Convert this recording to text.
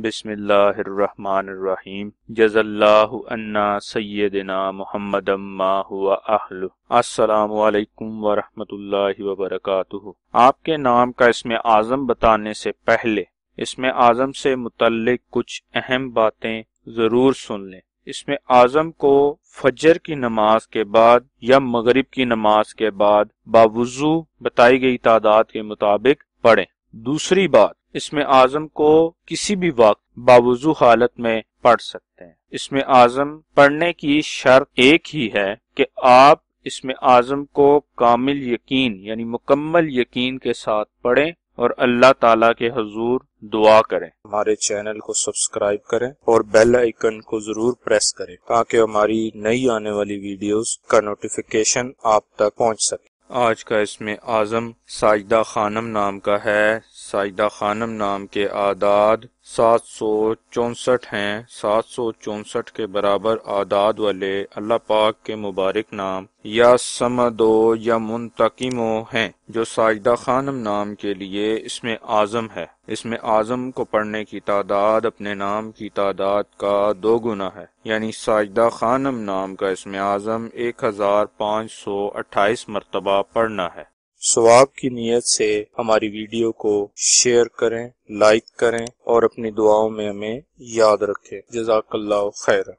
बिसमीम जज़ल्लान्ना सैदना मोहम्मद असलकम वरहमल वबरक आपके नाम का इसमें आज़म बताने से पहले इसमें आज़म से मुतल कुछ अहम बातें ज़रूर सुन लें इसमें आज़म को फजर की नमाज के बाद या मगरिब की नमाज के बाद बावजू बताई गई तादाद के मुताबिक पढ़े दूसरी बात इसमें आजम को किसी भी वक्त बावजू हालत में पढ़ सकते हैं इसमें आजम पढ़ने की शर्त एक ही है कि आप इसमें आजम को कामिल यकीन यानी मुकम्मल यकीन के साथ पढ़ें और अल्लाह ताला के हजूर दुआ करें हमारे चैनल को सब्सक्राइब करें और बेल आइकन को जरूर प्रेस करें ताकि हमारी नई आने वाली वीडियोस का नोटिफिकेशन आप तक पहुंच सके आज का इसमें आजम साजदा खानम नाम का है साइदा खानम नाम के आदाद सात सौ चौंसठ है सात सौ चौंसठ के बराबर आदाद वाले अल्लाह पाक के मुबारक नाम या समो या मुंतकिमो है जो साजदा खानम नाम के लिए इसमें आज़म है इसमें आज़म को पढ़ने की तादाद अपने नाम की तादाद का दो गुना है यानी साजदा खानम नाम का इसमें आज़म एक हजार पाँच सौ अट्ठाईस मरतबा पढ़ना है स्वाब की नीयत से हमारी वीडियो को शेयर करें लाइक करें और अपनी दुआओं में हमें याद रखें जजाकल्ला खैर